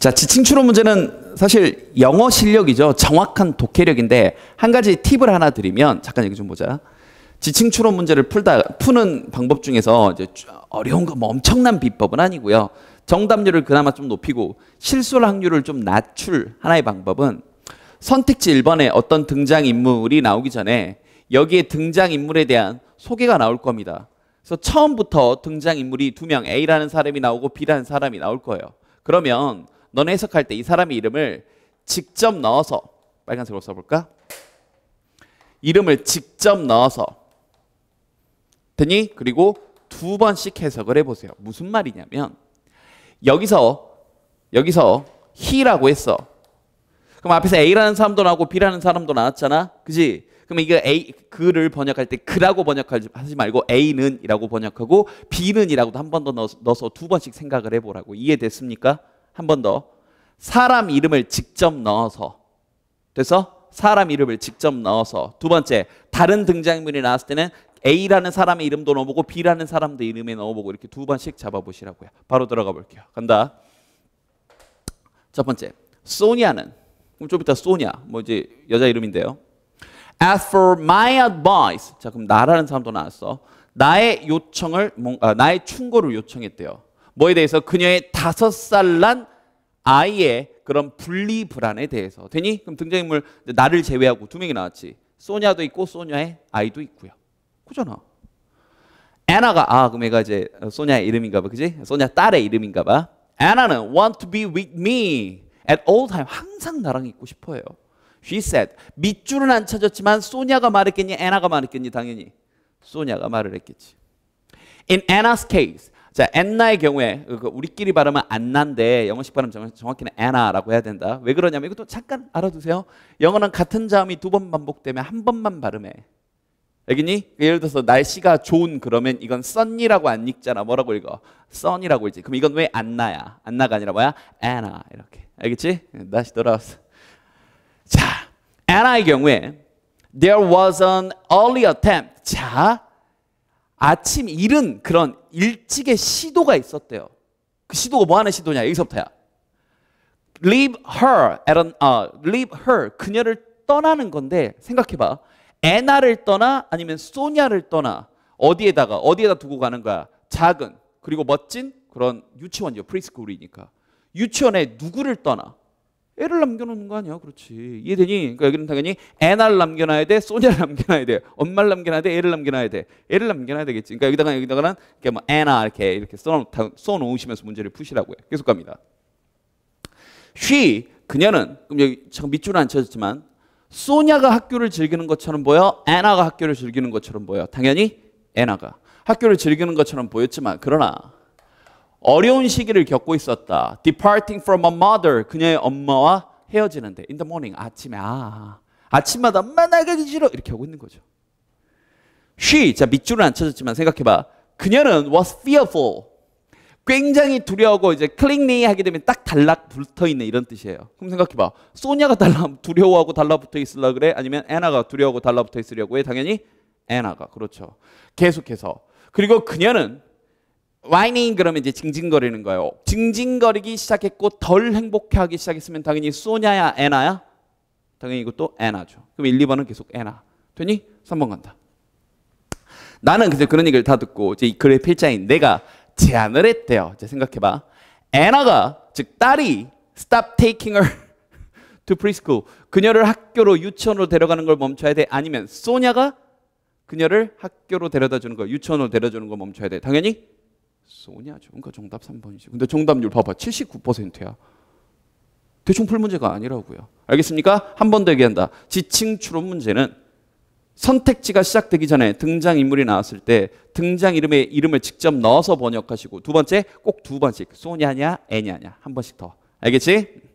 자, 지칭 추론 문제는 사실 영어 실력이죠. 정확한 독해력인데 한 가지 팁을 하나 드리면 잠깐 얘기 좀 보자. 지칭 추론 문제를 풀다 푸는 방법 중에서 이제 어려운 거 뭐 엄청난 비법은 아니고요. 정답률을 그나마 좀 높이고 실수를 확률을 좀 낮출 하나의 방법은 선택지 1번에 어떤 등장 인물이 나오기 전에 여기에 등장 인물에 대한 소개가 나올 겁니다. 그래서 처음부터 등장 인물이 두 명 A라는 사람이 나오고 B라는 사람이 나올 거예요. 그러면 너네 해석할 때 이 사람의 이름을 직접 넣어서 빨간색으로 써볼까? 이름을 직접 넣어서 되니 그리고 두 번씩 해석을 해보세요. 무슨 말이냐면 여기서 여기서 he라고 했어. 그럼 앞에서 A라는 사람도 나오고 B라는 사람도 나왔잖아. 그지? 그럼 이거 A 그를 번역할 때 그라고 번역하지 말고 A는이라고 번역하고 B는이라고도 한 번 더 넣어서 두 번씩 생각을 해보라고 이해됐습니까? 한번 더. 사람 이름을 직접 넣어서. 그래서 사람 이름을 직접 넣어서. 두 번째, 다른 등장인물이 나왔을 때는 A라는 사람의 이름도 넣어보고 B라는 사람도 이름에 넣어보고 이렇게 두 번씩 잡아보시라고요. 바로 들어가 볼게요. 간다. 첫 번째, 소니아는 그럼 좀 이따 소니아, 뭐 이제 여자 이름인데요. As for my advice, 자 그럼 나라는 사람도 나왔어. 나의 요청을, 아, 나의 충고를 요청했대요. 뭐에 대해서 그녀의 다섯 살난 아이의 그런 분리 불안에 대해서 되니 그럼 등장인물 나를 제외하고 두 명이 나왔지 소냐도 있고 소냐의 아이도 있고요 그잖아 애나가 아 그럼 얘가 이제 소냐의 이름인가 봐 그지 소냐 딸의 이름인가 봐 애나는 want to be with me at all time 항상 나랑 있고 싶어요 she said 밑줄은 안 찾았지만 소냐가 말했겠니 애나가 말했겠니 당연히 소냐가 말을 했겠지 in Anna's case 자, 안나의 경우에 그, 그 우리끼리 발음은 안나인데 영어식 발음 정확히는 안나라고 해야 된다. 왜 그러냐면 이것도 잠깐 알아두세요. 영어는 같은 자음이 두 번 반복되면 한 번만 발음해. 알겠니? 예를 들어서 날씨가 좋은 그러면 이건 썬이라고안 읽잖아. 뭐라고 읽어? 썬이라고 읽지. 그럼 이건 왜 안나야? 안나가 아니라 뭐야? 안나 이렇게. 알겠지? 다시 돌아왔어. 자, 안나의 경우에 there was an early attempt. 자, 아침 일은 그런 일찍의 시도가 있었대요. 그 시도가 뭐 하는 시도냐? 여기서부터야. Leave her at an, uh, leave her. 그녀를 떠나는 건데 생각해봐. 애나를 떠나 아니면 소냐를 떠나 어디에다가 어디에다 두고 가는 거야? 작은 그리고 멋진 그런 유치원이요 프리스쿨이니까 유치원에 누구를 떠나? 애를 남겨놓는 거 아니야. 그렇지. 이해되니? 그러니까 여기는 당연히 애날 남겨놔야 돼, 소녀를 남겨놔야 돼, 엄마를 남겨놔야 돼, 애를 남겨놔야 돼. 애를 남겨놔야 되겠지. 그러니까 여기다가 여기다가는 이렇게 뭐 애나 이렇게 이렇게 써놓, 으시면서 문제를 푸시라고요. 해 계속 갑니다. she 그녀는 그럼 여기 참 밑줄은 안 쳐졌지만 소녀가 학교를 즐기는 것처럼 보여, 애나가 학교를 즐기는 것처럼 보여. 당연히 애나가 학교를 즐기는 것처럼 보였지만 그러나 어려운 시기를 겪고 있었다. Departing from a mother. 그녀의 엄마와 헤어지는데. In the morning. 아침에. 아. 아침마다 만나가기 싫어. 이렇게 하고 있는 거죠. She. 자, 밑줄은 안 쳐졌지만 생각해봐. 그녀는 was fearful. 굉장히 두려워하고 이제 클릭리 하게 되면 딱 달락 붙어 있는 이런 뜻이에요. 그럼 생각해 봐. 소냐가 달라 두려워하고 달라붙어 있으려 그래? 아니면 애나가 두려워하고 달라붙어 있으려고 해? 당연히 애나가. 그렇죠. 계속해서. 그리고 그녀는 와이닝 그러면 이제 징징거리는 거예요. 징징거리기 시작했고 덜 행복해하기 시작했으면 당연히 소냐야 애나야? 당연히 이것도 애나죠. 그럼 1, 2번은 계속 애나. 되니 3번 간다. 나는 근데 그런 얘기를 다 듣고 이제 이 글의 필자인 내가 제안을 했대요. 이제 생각해봐. 애나가 즉 딸이 stop taking her to preschool. 그녀를 학교로 유치원으로 데려가는 걸 멈춰야 돼. 아니면 소냐가 그녀를 학교로 데려다 주는 거, 유치원으로 데려다 주는 거 멈춰야 돼. 당연히 소냐죠. 그러니까 정답 3번이죠. 근데 정답률 봐봐. 79%야. 대충 풀 문제가 아니라고요. 알겠습니까? 한 번 더 얘기한다. 지칭 추론 문제는 선택지가 시작되기 전에 등장 인물이 나왔을 때 등장 이름에 이름을 직접 넣어서 번역하시고 두 번째 꼭 두 번씩 소냐냐 애냐냐 한 번씩 더 알겠지?